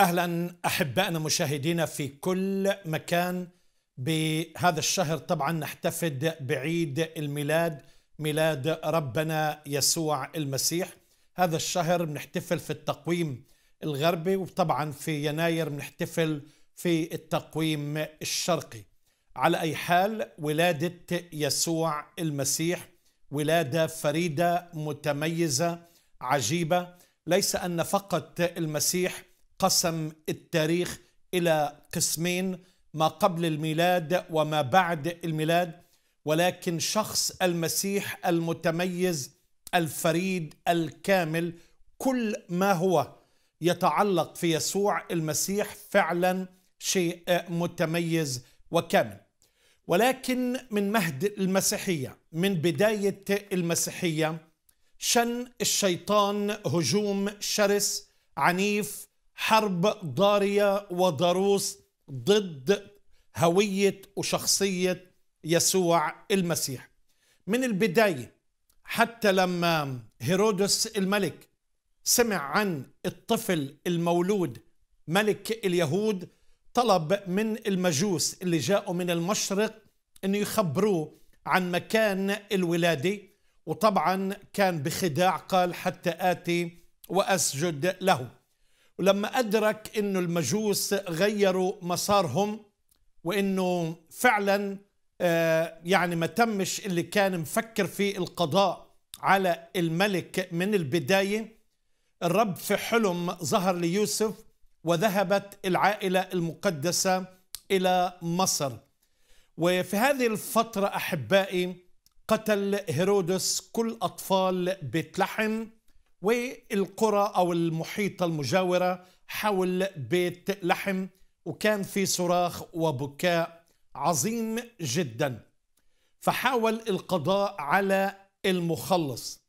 اهلا احبائنا مشاهدينا في كل مكان بهذا الشهر طبعا نحتفد بعيد الميلاد ميلاد ربنا يسوع المسيح هذا الشهر بنحتفل في التقويم الغربي وطبعا في يناير بنحتفل في التقويم الشرقي على اي حال ولاده يسوع المسيح ولاده فريده متميزه عجيبه ليس ان فقط المسيح قسم التاريخ الى قسمين ما قبل الميلاد وما بعد الميلاد ولكن شخص المسيح المتميز الفريد الكامل كل ما هو يتعلق في يسوع المسيح فعلا شيء متميز وكامل ولكن من مهد المسيحيه من بدايه المسيحيه شن الشيطان هجوم شرس عنيف حرب ضارية وضروس ضد هوية وشخصية يسوع المسيح من البداية حتى لما هيرودس الملك سمع عن الطفل المولود ملك اليهود طلب من المجوس اللي جاءوا من المشرق انه يخبروه عن مكان الولاده وطبعا كان بخداع قال حتى اتي واسجد له ولما أدرك أنه المجوس غيروا مسارهم وأنه فعلا آه، يعني ما تمش اللي كان مفكر في القضاء على الملك من البداية الرب في حلم ظهر ليوسف وذهبت العائلة المقدسة إلى مصر وفي هذه الفترة أحبائي قتل هيرودس كل أطفال بيت لحم والقرى أو المحيطة المجاورة حول بيت لحم وكان في صراخ وبكاء عظيم جدا فحاول القضاء على المخلص